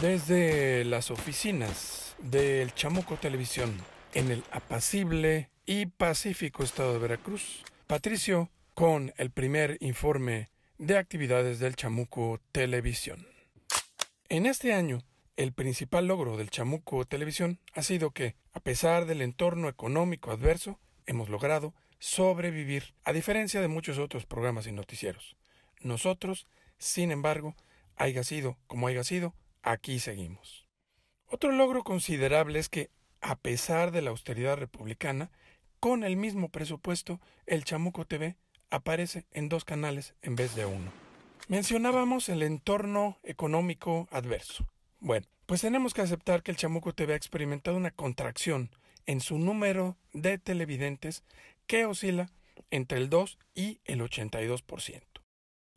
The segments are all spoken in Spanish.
Desde las oficinas del Chamuco Televisión en el apacible y pacífico estado de Veracruz, Patricio con el primer informe de actividades del Chamuco Televisión. En este año, el principal logro del Chamuco Televisión ha sido que, a pesar del entorno económico adverso, hemos logrado sobrevivir, a diferencia de muchos otros programas y noticieros. Nosotros, sin embargo, haya sido como haya sido, aquí seguimos. Otro logro considerable es que, a pesar de la austeridad republicana, con el mismo presupuesto, el Chamuco TV aparece en dos canales en vez de uno. Mencionábamos el entorno económico adverso. Bueno, pues tenemos que aceptar que el Chamuco TV ha experimentado una contracción en su número de televidentes que oscila entre el 2 y el 82%.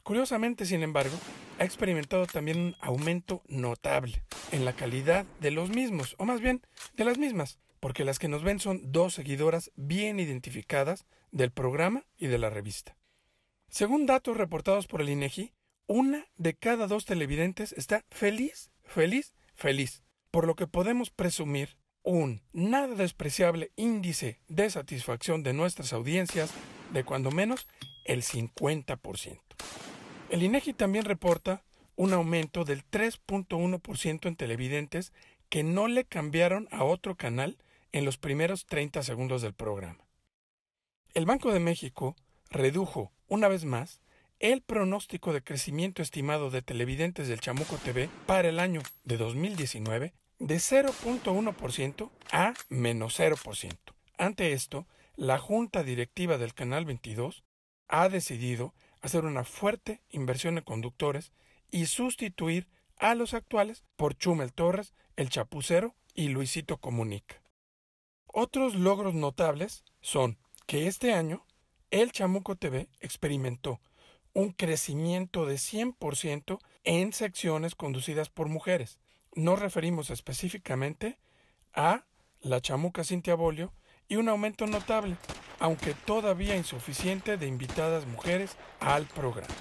Curiosamente, sin embargo, ha experimentado también un aumento notable en la calidad de los mismos, o más bien de las mismas, porque las que nos ven son dos seguidoras bien identificadas del programa y de la revista. Según datos reportados por el INEGI, e una de cada dos televidentes está feliz, feliz, feliz, por lo que podemos presumir un nada despreciable índice de satisfacción de nuestras audiencias de cuando menos el 50%. El INEGI también reporta un aumento del 3.1% en televidentes que no le cambiaron a otro canal en los primeros 30 segundos del programa. El Banco de México redujo, una vez más, el pronóstico de crecimiento estimado de televidentes del Chamuco TV para el año de 2019 de 0.1% a menos 0%. Ante esto, la Junta Directiva del Canal 22 ha decidido hacer una fuerte inversión en conductores y sustituir a los actuales por Chumel Torres, el Chapucero y Luisito Comunica. Otros logros notables son que este año el Chamuco TV experimentó un crecimiento de 100% en secciones conducidas por mujeres. Nos referimos específicamente a la chamuca Cintia Bolio y un aumento notable, aunque todavía insuficiente, de invitadas mujeres al programa.